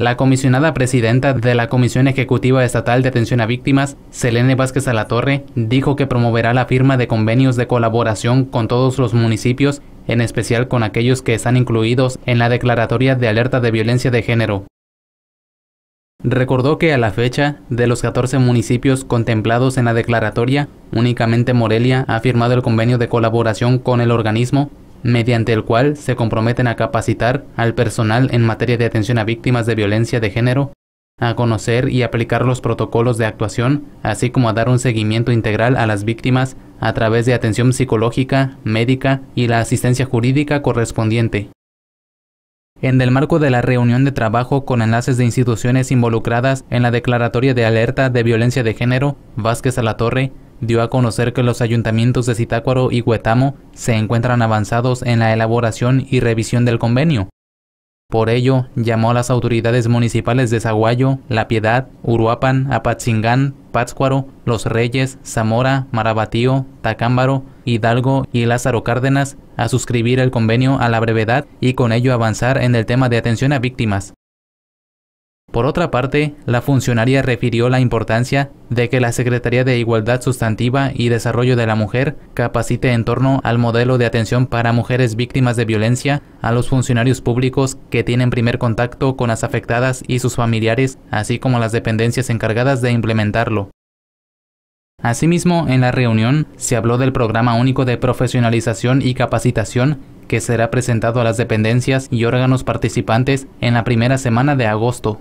La comisionada presidenta de la Comisión Ejecutiva Estatal de Atención a Víctimas, Selene Vázquez Alatorre, dijo que promoverá la firma de convenios de colaboración con todos los municipios, en especial con aquellos que están incluidos en la Declaratoria de Alerta de Violencia de Género. Recordó que a la fecha, de los 14 municipios contemplados en la declaratoria, únicamente Morelia ha firmado el convenio de colaboración con el organismo mediante el cual se comprometen a capacitar al personal en materia de atención a víctimas de violencia de género, a conocer y aplicar los protocolos de actuación, así como a dar un seguimiento integral a las víctimas a través de atención psicológica, médica y la asistencia jurídica correspondiente. En el marco de la reunión de trabajo con enlaces de instituciones involucradas en la declaratoria de alerta de violencia de género, Vázquez a la Torre dio a conocer que los ayuntamientos de Citácuaro y Huetamo se encuentran avanzados en la elaboración y revisión del convenio. Por ello, llamó a las autoridades municipales de Zaguayo, La Piedad, Uruapan, Apatzingán, Pátzcuaro, Los Reyes, Zamora, Marabatío, Tacámbaro, Hidalgo y Lázaro Cárdenas a suscribir el convenio a la brevedad y con ello avanzar en el tema de atención a víctimas. Por otra parte, la funcionaria refirió la importancia de que la Secretaría de Igualdad Sustantiva y Desarrollo de la Mujer capacite en torno al modelo de atención para mujeres víctimas de violencia a los funcionarios públicos que tienen primer contacto con las afectadas y sus familiares, así como las dependencias encargadas de implementarlo. Asimismo, en la reunión se habló del programa único de profesionalización y capacitación que será presentado a las dependencias y órganos participantes en la primera semana de agosto.